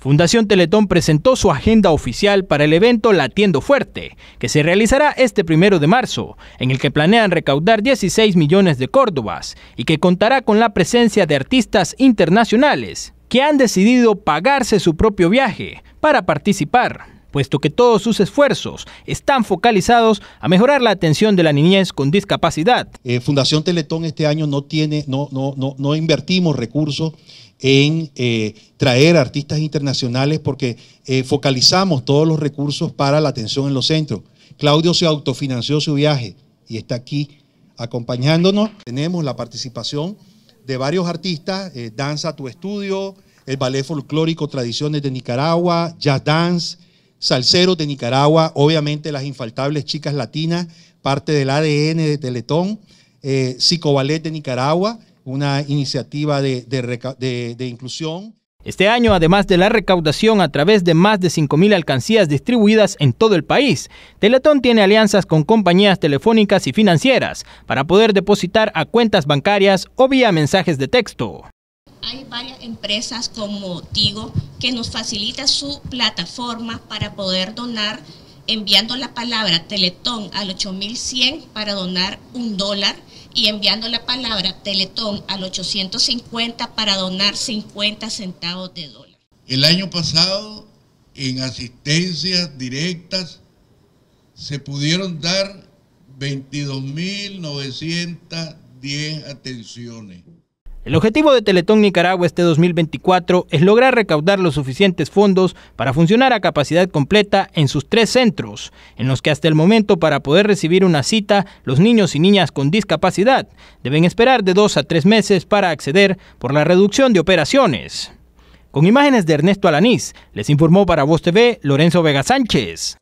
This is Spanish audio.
Fundación Teletón presentó su agenda oficial para el evento Latiendo Fuerte, que se realizará este primero de marzo, en el que planean recaudar 16 millones de córdobas y que contará con la presencia de artistas internacionales que han decidido pagarse su propio viaje para participar puesto que todos sus esfuerzos están focalizados a mejorar la atención de la niñez con discapacidad. Eh, Fundación Teletón este año no tiene, no, no, no, invertimos recursos en eh, traer artistas internacionales porque eh, focalizamos todos los recursos para la atención en los centros. Claudio se autofinanció su viaje y está aquí acompañándonos. Tenemos la participación de varios artistas, Danza tu estudio, el ballet folclórico Tradiciones de Nicaragua, Jazz Dance, salseros de Nicaragua, obviamente las infaltables chicas latinas, parte del ADN de Teletón, Psicobalet eh, de Nicaragua, una iniciativa de, de inclusión. Este año, además de la recaudación a través de más de 5.000 alcancías distribuidas en todo el país, Teletón tiene alianzas con compañías telefónicas y financieras para poder depositar a cuentas bancarias o vía mensajes de texto. Hay varias empresas como Tigo que nos facilita su plataforma para poder donar enviando la palabra Teletón al 8100 para donar un dólar y enviando la palabra Teletón al 850 para donar 50 centavos de dólar. El año pasado, en asistencias directas, se pudieron dar 22.910 atenciones. El objetivo de Teletón Nicaragua este 2024 es lograr recaudar los suficientes fondos para funcionar a capacidad completa en sus tres centros, en los que hasta el momento para poder recibir una cita los niños y niñas con discapacidad deben esperar de dos a tres meses para acceder por la reducción de operaciones. Con imágenes de Ernesto Alanís, les informó para Voz TV Lorenzo Vega Sánchez.